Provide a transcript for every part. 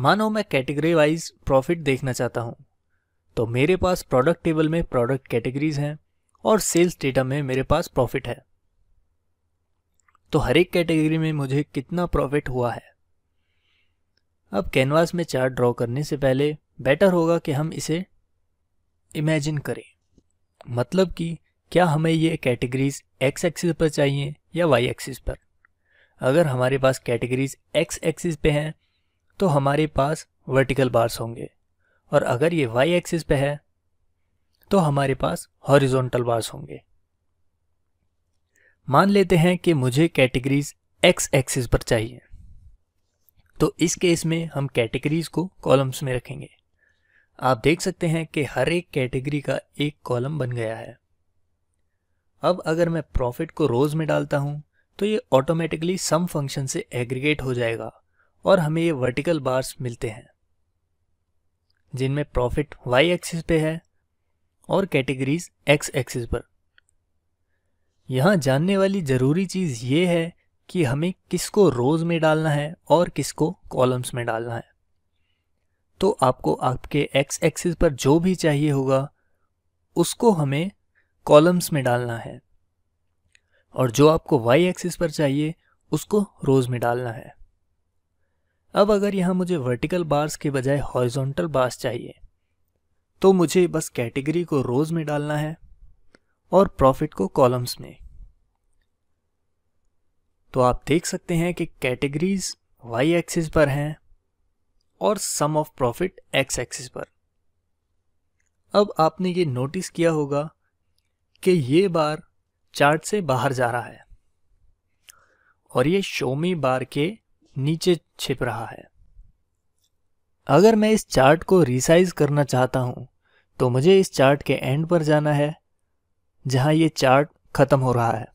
मानो मैं category wise profit देखना चाहता हूँ तो मेरे पास प्रोडक्ट टेबल में प्रोडक्ट कैटेगरीज हैं और सेल्स डेटा में मेरे पास प्रॉफिट है तो हर एक कैटेगरी में मुझे कितना प्रॉफिट हुआ है अब कैनवास में चार्ट ड्रॉ करने से पहले बेटर होगा कि हम इसे इमेजिन करें मतलब कि क्या हमें ये कैटेगरीज एक्स एक्सिस पर चाहिए या वाई एक्सिस पर अगर हमारे पास कैटेगरीज एक्स एक्सिस पे हैं तो हमारे पास वर्टिकल बार्स होंगे और अगर ये वाई एक्सिस पे है तो हमारे पास हॉरिजॉन्टल बार्स होंगे मान लेते हैं कि मुझे कैटेगरीज एक्स एक्सिस पर चाहिए तो इस केस में हम कैटेगरीज को कॉलम्स में रखेंगे आप देख सकते हैं कि हर एक कैटेगरी का एक कॉलम बन गया है अब अगर मैं प्रॉफिट को रोज में डालता हूं तो ये ऑटोमेटिकली सम फंक्शन से एग्रीगेट हो जाएगा और हमें ये वर्टिकल बार्स मिलते हैं जिनमें प्रॉफिट वाई एक्सिस पे है और कैटेगरीज एक्स एक्सिस पर यहाँ जानने वाली ज़रूरी चीज़ ये है कि हमें किसको रोज़ में डालना है और किसको कॉलम्स में डालना है तो आपको आपके एक्स एक्सिस पर जो भी चाहिए होगा उसको हमें कॉलम्स में डालना है और जो आपको वाई एक्सिस पर चाहिए उसको रोज़ में डालना है अब अगर यहाँ मुझे वर्टिकल बार्स के बजाय हॉरिजॉन्टल बार्स चाहिए तो मुझे बस कैटेगरी को रोज़ में डालना है और प्रॉफिट को कॉलम्स में तो आप देख सकते हैं कि कैटेगरीज वाई एक्सिस पर हैं और sum of profit x axis पर अब आपने ये नोटिस किया होगा कि ये बार चार्ट से बाहर जा रहा है और ये शोमी बार के नीचे छिप रहा है अगर मैं इस चार्ट को रिसाइज करना चाहता हूं तो मुझे इस चार्ट के एंड पर जाना है जहां ये चार्ट ख़त्म हो रहा है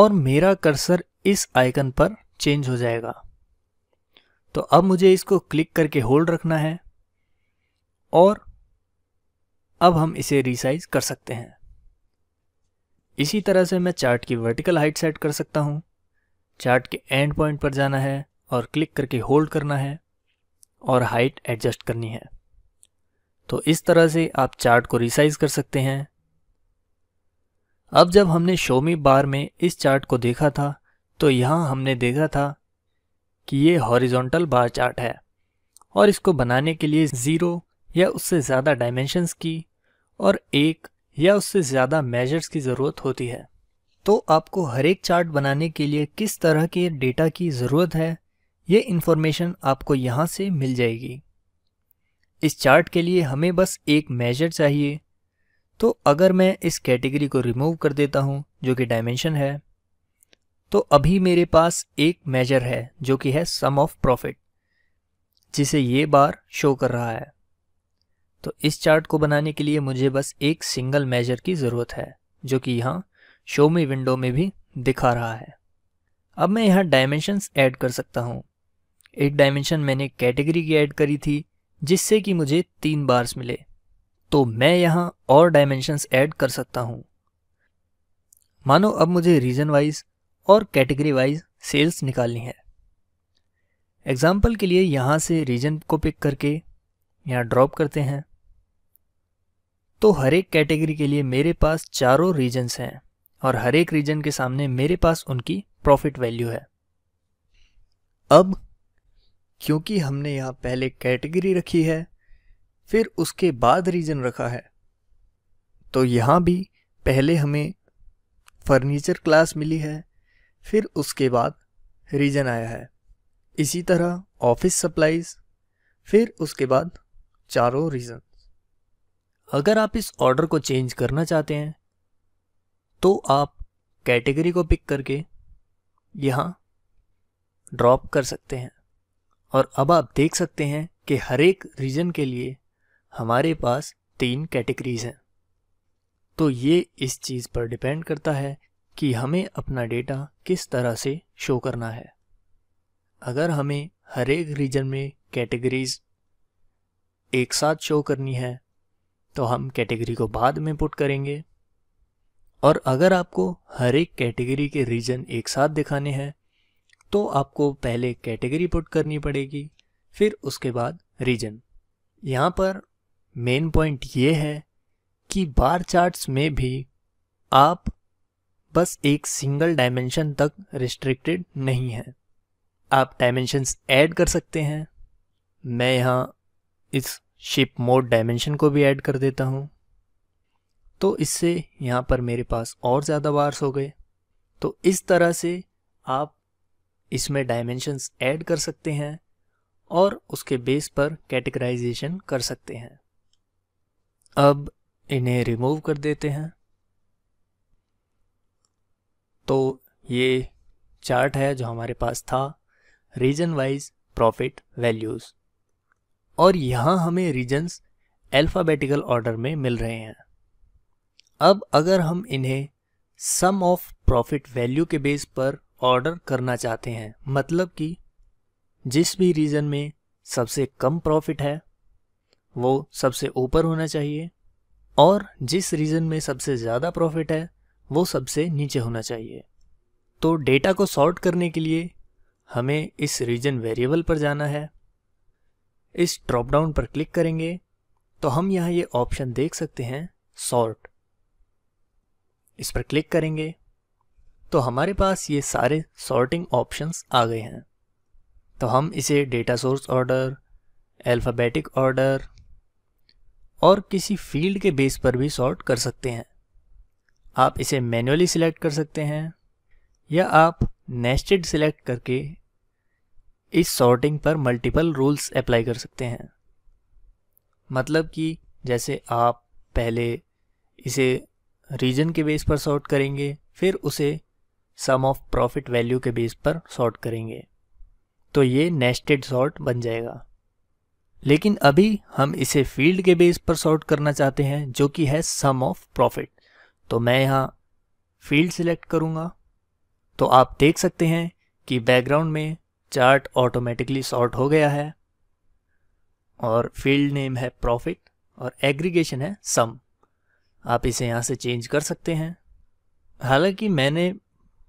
और मेरा कर्सर इस आइकन पर चेंज हो जाएगा तो अब मुझे इसको क्लिक करके होल्ड रखना है और अब हम इसे रिसाइज कर सकते हैं इसी तरह से मैं चार्ट की वर्टिकल हाइट सेट कर सकता हूँ चार्ट के एंड पॉइंट पर जाना है और क्लिक करके होल्ड करना है और हाइट एडजस्ट करनी है तो इस तरह से आप चार्ट को रिसाइज कर सकते हैं अब जब हमने शोमी बार में इस चार्ट को देखा था तो यहाँ हमने देखा था कि ये हॉरिजॉन्टल बार चार्ट है और इसको बनाने के लिए ज़ीरो या उससे ज़्यादा डायमेंशंस की और एक या उससे ज़्यादा मेजर्स की ज़रूरत होती है तो आपको हर एक चार्ट बनाने के लिए किस तरह के डेटा की ज़रूरत है ये इन्फॉर्मेशन आपको यहाँ से मिल जाएगी इस चार्ट के लिए हमें बस एक मेजर चाहिए तो अगर मैं इस कैटेगरी को रिमूव कर देता हूँ जो कि डायमेंशन है तो अभी मेरे पास एक मेजर है जो कि है सम ऑफ प्रॉफिट जिसे ये बार शो कर रहा है तो इस चार्ट को बनाने के लिए मुझे बस एक सिंगल मेजर की ज़रूरत है जो कि यहाँ शो मी विंडो में भी दिखा रहा है अब मैं यहाँ डायमेंशंस ऐड कर सकता हूँ एक डायमेंशन मैंने कैटेगरी की ऐड करी थी जिससे कि मुझे तीन बार्स मिले तो मैं यहाँ और डायमेंशंस ऐड कर सकता हूँ मानो अब मुझे रीजन वाइज और कैटेगरी वाइज सेल्स निकालनी है एग्जाम्पल के लिए यहाँ से रीजन को पिक करके यहाँ ड्रॉप करते हैं तो हर एक कैटेगरी के लिए मेरे पास चारों रीजन्स हैं और हर एक रीजन के सामने मेरे पास उनकी प्रॉफिट वैल्यू है अब क्योंकि हमने यहाँ पहले कैटेगरी रखी है फिर उसके बाद रीजन रखा है तो यहां भी पहले हमें फर्नीचर क्लास मिली है फिर उसके बाद रीजन आया है इसी तरह ऑफिस सप्लाईज फिर उसके बाद चारों रीजन अगर आप इस ऑर्डर को चेंज करना चाहते हैं तो आप कैटेगरी को पिक करके यहाँ ड्रॉप कर सकते हैं और अब आप देख सकते हैं कि हर एक रीजन के लिए हमारे पास तीन कैटेगरीज हैं तो ये इस चीज़ पर डिपेंड करता है कि हमें अपना डेटा किस तरह से शो करना है अगर हमें हर एक रीजन में कैटेगरीज एक साथ शो करनी है तो हम कैटेगरी को बाद में पुट करेंगे और अगर आपको हर एक कैटेगरी के रीजन एक साथ दिखाने हैं तो आपको पहले कैटेगरी पुट करनी पड़ेगी फिर उसके बाद रीजन यहाँ पर मेन पॉइंट ये है कि बार चार्ट्स में भी आप बस एक सिंगल डायमेंशन तक रिस्ट्रिक्टेड नहीं है आप डायमेंशंस ऐड कर सकते हैं मैं यहाँ इस शिप मोड डायमेंशन को भी ऐड कर देता हूँ तो इससे यहाँ पर मेरे पास और ज़्यादा बार्स हो गए तो इस तरह से आप इसमें डायमेंशंस ऐड कर सकते हैं और उसके बेस पर कैटेगराइजेशन कर सकते हैं अब इन्हें रिमूव कर देते हैं तो ये चार्ट है जो हमारे पास था रीजन वाइज प्रॉफिट वैल्यूज़ और यहाँ हमें रीजन्स अल्फ़ाबेटिकल ऑर्डर में मिल रहे हैं अब अगर हम इन्हें सम ऑफ प्रॉफिट वैल्यू के बेस पर ऑर्डर करना चाहते हैं मतलब कि जिस भी रीजन में सबसे कम प्रॉफिट है वो सबसे ऊपर होना चाहिए और जिस रीजन में सबसे ज़्यादा प्रॉफिट है वो सबसे नीचे होना चाहिए तो डेटा को सॉर्ट करने के लिए हमें इस रीजन वेरिएबल पर जाना है इस ड्रॉपडाउन पर क्लिक करेंगे तो हम यहाँ ये ऑप्शन देख सकते हैं सॉर्ट इस पर क्लिक करेंगे तो हमारे पास ये सारे सॉर्टिंग ऑप्शंस आ गए हैं तो हम इसे data source order alphabetical order और किसी फील्ड के बेस पर भी सॉर्ट कर सकते हैं आप इसे मैन्युअली सिलेक्ट कर सकते हैं या आप नेस्टेड सिलेक्ट करके इस सॉर्टिंग पर मल्टीपल रूल्स अप्लाई कर सकते हैं मतलब कि जैसे आप पहले इसे रीजन के बेस पर सॉर्ट करेंगे फिर उसे सम ऑफ प्रॉफिट वैल्यू के बेस पर सॉर्ट करेंगे तो ये नेस्टेड सॉर्ट बन जाएगा लेकिन अभी हम इसे फील्ड के बेस पर सॉर्ट करना चाहते हैं जो कि है सम ऑफ प्रॉफिट तो मैं यहाँ फील्ड सिलेक्ट करूँगा तो आप देख सकते हैं कि बैकग्राउंड में चार्ट ऑटोमेटिकली सॉर्ट हो गया है और फील्ड नेम है प्रॉफिट और एग्रीगेशन है सम आप इसे यहाँ से चेंज कर सकते हैं हालांकि मैंने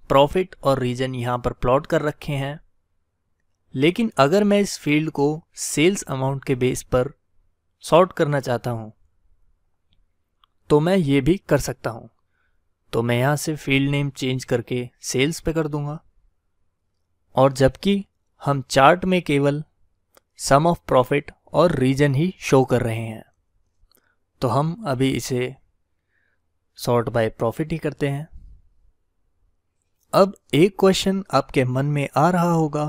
प्रॉफिट और रीजन यहाँ पर प्लॉट कर रखे हैं लेकिन अगर मैं इस फील्ड को सेल्स अमाउंट के बेस पर शॉर्ट करना चाहता हूँ तो मैं ये भी कर सकता हूँ तो मैं यहाँ से फील्ड नेम चेंज करके सेल्स पे कर दूंगा और जबकि हम चार्ट में केवल सम ऑफ प्रॉफिट और रीजन ही शो कर रहे हैं तो हम अभी इसे सॉर्ट बाय प्रॉफिट ही करते हैं अब एक क्वेश्चन आपके मन में आ रहा होगा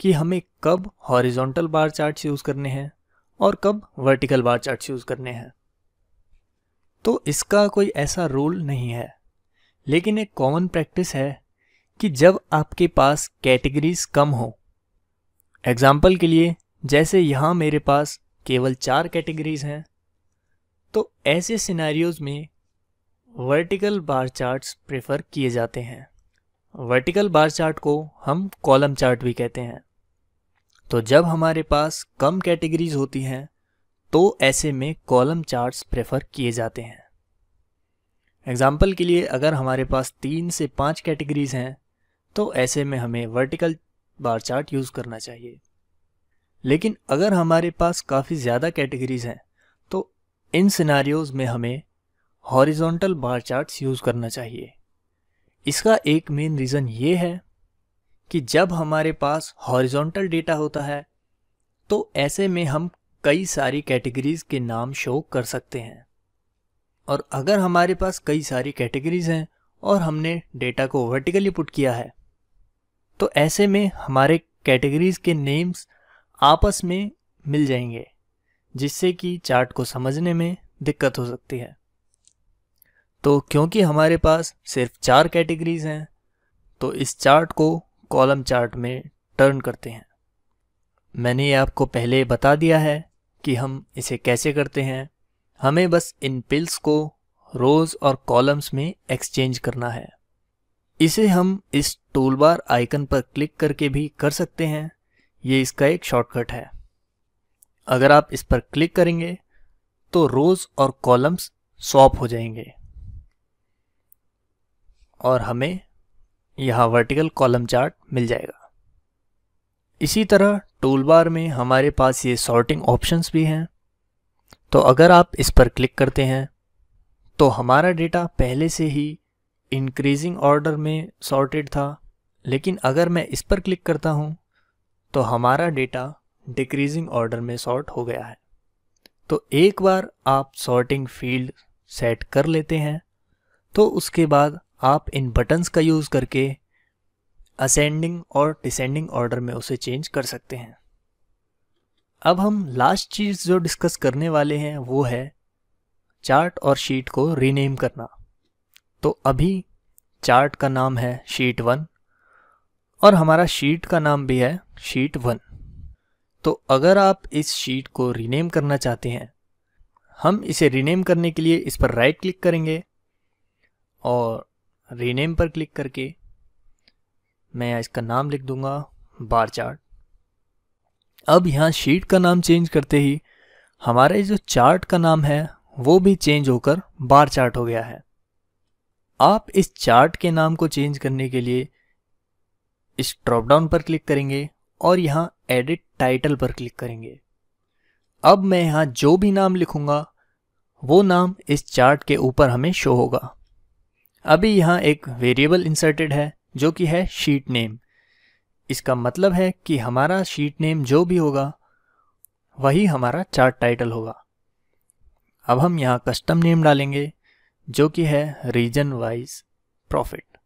कि हमें कब हॉरिजॉन्टल बार चार्ट यूज़ करने हैं और कब वर्टिकल बार चार्ट यूज़ करने हैं तो इसका कोई ऐसा रूल नहीं है लेकिन एक कॉमन प्रैक्टिस है कि जब आपके पास कैटेगरीज कम हो एग्जाम्पल के लिए जैसे यहाँ मेरे पास केवल चार कैटेगरीज हैं तो ऐसे सिनेरियोज में वर्टिकल बार चार्ट्स प्रेफर किए जाते हैं वर्टिकल बार चार्ट को हम कॉलम चार्ट भी कहते हैं तो जब हमारे पास कम कैटेगरीज होती हैं तो ऐसे में कॉलम चार्ट्स प्रेफर किए जाते हैं एग्जाम्पल के लिए अगर हमारे पास तीन से पाँच कैटेगरीज हैं तो ऐसे में हमें वर्टिकल बार चार्ट यूज़ करना चाहिए लेकिन अगर हमारे पास काफ़ी ज़्यादा कैटेगरीज हैं तो इन सिनारियोज़ में हमें हॉरिजॉन्टल बार चार्ट्स यूज़ करना चाहिए इसका एक मेन रीज़न ये है कि जब हमारे पास हॉरिजॉन्टल डेटा होता है तो ऐसे में हम कई सारी कैटेगरीज के नाम शो कर सकते हैं और अगर हमारे पास कई सारी कैटेगरीज हैं और हमने डेटा को वर्टिकली पुट किया है तो ऐसे में हमारे कैटेगरीज के नेम्स आपस में मिल जाएंगे जिससे कि चार्ट को समझने में दिक्कत हो सकती है तो क्योंकि हमारे पास सिर्फ चार कैटेगरीज हैं तो इस चार्ट को कॉलम चार्ट में टर्न करते हैं मैंने आपको पहले बता दिया है कि हम इसे कैसे करते हैं हमें बस इन पिल्स को रोज़ और कॉलम्स में एक्सचेंज करना है इसे हम इस टूल बार आइकन पर क्लिक करके भी कर सकते हैं ये इसका एक शॉर्टकट है अगर आप इस पर क्लिक करेंगे तो रोज़ और कॉलम्स स्वॉप हो जाएंगे और हमें यहाँ वर्टिकल कॉलम चार्ट मिल जाएगा इसी तरह टूल बार में हमारे पास ये सॉर्टिंग ऑप्शंस भी हैं तो अगर आप इस पर क्लिक करते हैं तो हमारा डेटा पहले से ही इंक्रीजिंग ऑर्डर में सॉर्टेड था लेकिन अगर मैं इस पर क्लिक करता हूँ तो हमारा डेटा डिक्रीजिंग ऑर्डर में सॉर्ट हो गया है तो एक बार आप सॉर्टिंग फील्ड सेट कर लेते हैं तो उसके बाद आप इन बटन्स का यूज़ करके असेंडिंग और डिसेंडिंग ऑर्डर में उसे चेंज कर सकते हैं अब हम लास्ट चीज़ जो डिस्कस करने वाले हैं वो है चार्ट और शीट को रीनेम करना तो अभी चार्ट का नाम है शीट वन और हमारा शीट का नाम भी है शीट वन तो अगर आप इस शीट को रीनेम करना चाहते हैं हम इसे रीनेम करने के लिए इस पर राइट क्लिक करेंगे और रीनेम पर क्लिक करके मैं इसका नाम लिख दूंगा बार चार्ट अब यहाँ शीट का नाम चेंज करते ही हमारे जो चार्ट का नाम है वो भी चेंज होकर बार चार्ट हो गया है आप इस चार्ट के नाम को चेंज करने के लिए इस ड्रॉप डाउन पर क्लिक करेंगे और यहाँ एडिट टाइटल पर क्लिक करेंगे अब मैं यहाँ जो भी नाम लिखूंगा वो नाम इस चार्ट के ऊपर हमें शो होगा अभी यहाँ एक वेरिएबल इंसर्टेड है जो कि है शीट नेम इसका मतलब है कि हमारा शीट नेम जो भी होगा वही हमारा चार्ट टाइटल होगा अब हम यहाँ कस्टम नेम डालेंगे जो कि है रीजन वाइज प्रॉफिट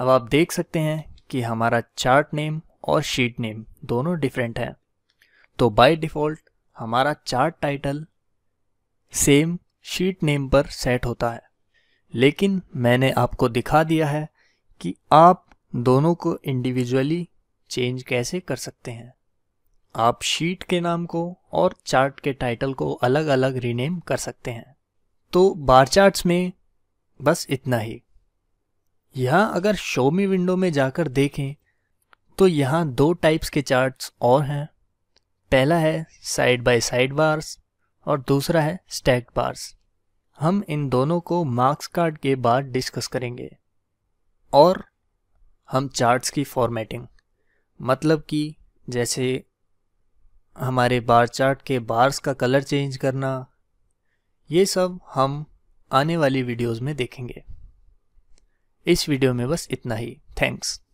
अब आप देख सकते हैं कि हमारा चार्ट नेम और शीट नेम दोनों डिफरेंट हैं तो बाय डिफ़ॉल्ट हमारा chart title same sheet name पर सेट होता है लेकिन मैंने आपको दिखा दिया है कि आप दोनों को इंडिविजुअली चेंज कैसे कर सकते हैं आप शीट के नाम को और चार्ट के टाइटल को अलग अलग रीनेम कर सकते हैं तो बार चार्ट्स में बस इतना ही यहाँ अगर शोमी विंडो में जाकर देखें तो यहाँ दो टाइप्स के चार्ट्स और हैं पहला है साइड बाय साइड बार्स और दूसरा है स्टैक्ड बार्स हम इन दोनों को मार्क्स कार्ड के बाद डिस्कस करेंगे और हम चार्ट्स की फॉर्मेटिंग मतलब कि जैसे हमारे बार चार्ट के बार्स का कलर चेंज करना ये सब हम आने वाली वीडियोस में देखेंगे इस वीडियो में बस इतना ही थैंक्स